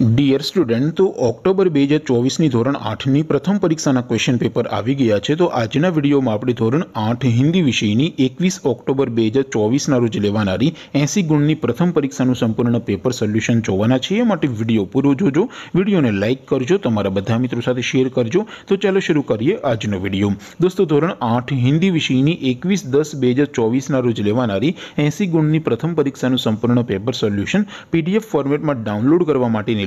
dear students October 2024 ની ધોરણ 8 ની પ્રથમ પરીક્ષાના ક્વેશ્ચન પેપર આવી ગયા છે તો આજના વિડિયોમાં આપણે ધોરણ 8 હિન્દી વિષયની 21 ઓક્ટોબર 2024 ના રોજ લેવાનાર 80 ગુણની પ્રથમ પરીક્ષાનું સંપૂર્ણ પેપર સોલ્યુશન જોવાના છીએ માટે વિડિયો પૂરો જોજો વિડિયોને લાઈક કરજો તમારા બધા મિત્રો સાથે શેર કરજો તો ચાલો શરૂ કરીએ આજનો વિડિયો દોસ્તો ધોરણ 8 હિન્દી વિષયની 21 10 2024 ના રોજ લેવાનાર 80 ગુણની પ્રથમ પરીક્ષાનું સંપૂર્ણ પેપર સોલ્યુશન પીડીએફ ફોર્મેટમાં ડાઉનલોડ કરવા માટે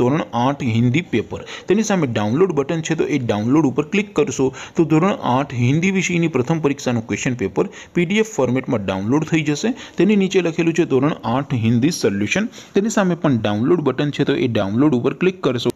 ધોરણ 8 હિન્દી પેપર તેની સામે ડાઉનલોડ બટન છે તો એ ડાઉનલોડ ઉપર ક્લિક કરશો તો ધોરણ 8 હિન્દી વિષયની પ્રથમ પરીક્ષાનો ક્વેશ્ચન પેપર પીડીએફ ફોર્મેટમાં ડાઉનલોડ થઈ જશે તેની નીચે લખેલું છે ધોરણ 8 હિન્દી સોલ્યુશન તેની સામે પણ ડાઉનલોડ બટન છે તો એ ડાઉનલોડ ઉપર ક્લિક કરશો